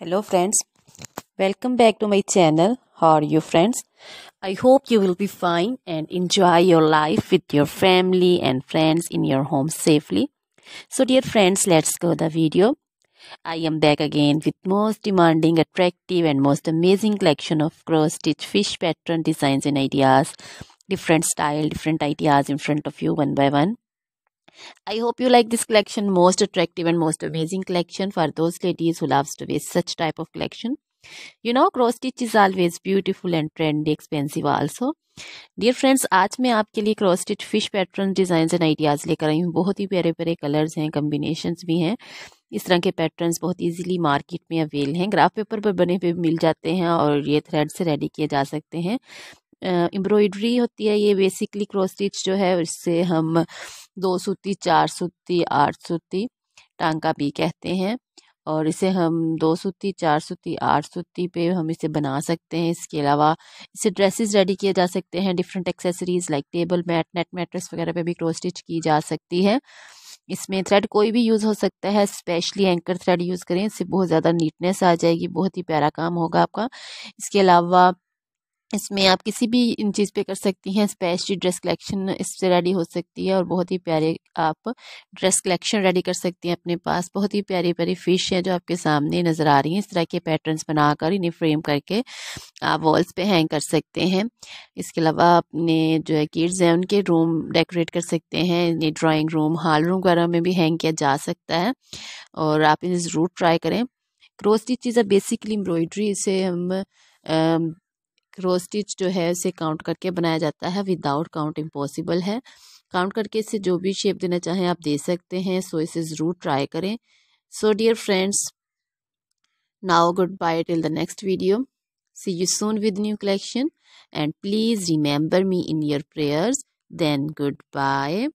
hello friends welcome back to my channel how are you friends i hope you will be fine and enjoy your life with your family and friends in your home safely so dear friends let's go the video i am back again with most demanding attractive and most amazing collection of cross stitch fish pattern designs and ideas different style different ideas in front of you one by one I hope you like this collection most attractive and most amazing collection for those ladies who loves to waste such type of collection you know cross stitch is always beautiful and trendy expensive also dear friends आज मैं आपके लिए cross stitch fish pattern design and ideas लेकर आई हूँ बहुत ही प्यारे प्यारे कलर्स हैं कम्बिनेशन भी हैं इस तरह के पैटर्न बहुत ईजिली मार्केट में अवेल हैं ग्राफ पेपर पर बने हुए मिल जाते हैं और ये थ्रेड से रेडी किए जा सकते हैं एम्ब्रॉयडरी होती है ये बेसिकली क्रॉस स्टिच जो है इससे हम दो सूती चार सूती आठ सूती टांका भी कहते हैं और इसे हम दो सूती चार सूती आठ सूती पे हम इसे बना सकते हैं इसके अलावा इसे ड्रेसेस रेडी किए जा सकते हैं different accessories like table mat net mattress वगैरह पे भी क्रॉस स्टिच की जा सकती है इसमें थ्रेड कोई भी यूज़ हो सकता है स्पेशली एंकर थ्रेड यूज़ करें इससे बहुत ज़्यादा नीटनेस आ जाएगी बहुत ही प्यारा काम होगा आपका इसके अलावा इसमें आप किसी भी इन चीज़ पे कर सकती हैं स्पेशली ड्रेस कलेक्शन इससे रेडी हो सकती है और बहुत ही प्यारे आप ड्रेस कलेक्शन रेडी कर सकती हैं अपने पास बहुत ही प्यारी प्यारी फिश हैं जो आपके सामने नज़र आ रही हैं इस तरह के पैटर्न्स बनाकर इन्हें फ्रेम करके आप वॉल्स पे हैंग कर सकते हैं इसके अलावा अपने जो है किड्स हैं उनके रूम डेकोरेट कर सकते हैं इन्हें ड्राॅइंग रूम हॉल रूम वगैरह में भी हैंग किया जा सकता है और आप इन्हें ज़रूर ट्राई करें क्रोस्टिच चीज़ें बेसिकली एम्ब्रॉयड्री इसे हम रो स्टिच जो है उसे काउंट करके बनाया जाता है विदाउट काउंट इम्पॉसिबल है काउंट करके इसे जो भी शेप देना चाहें आप दे सकते हैं सो इसे ज़रूर ट्राई करें so dear friends now goodbye till the next video see you soon with new collection and please remember me in your prayers then good bye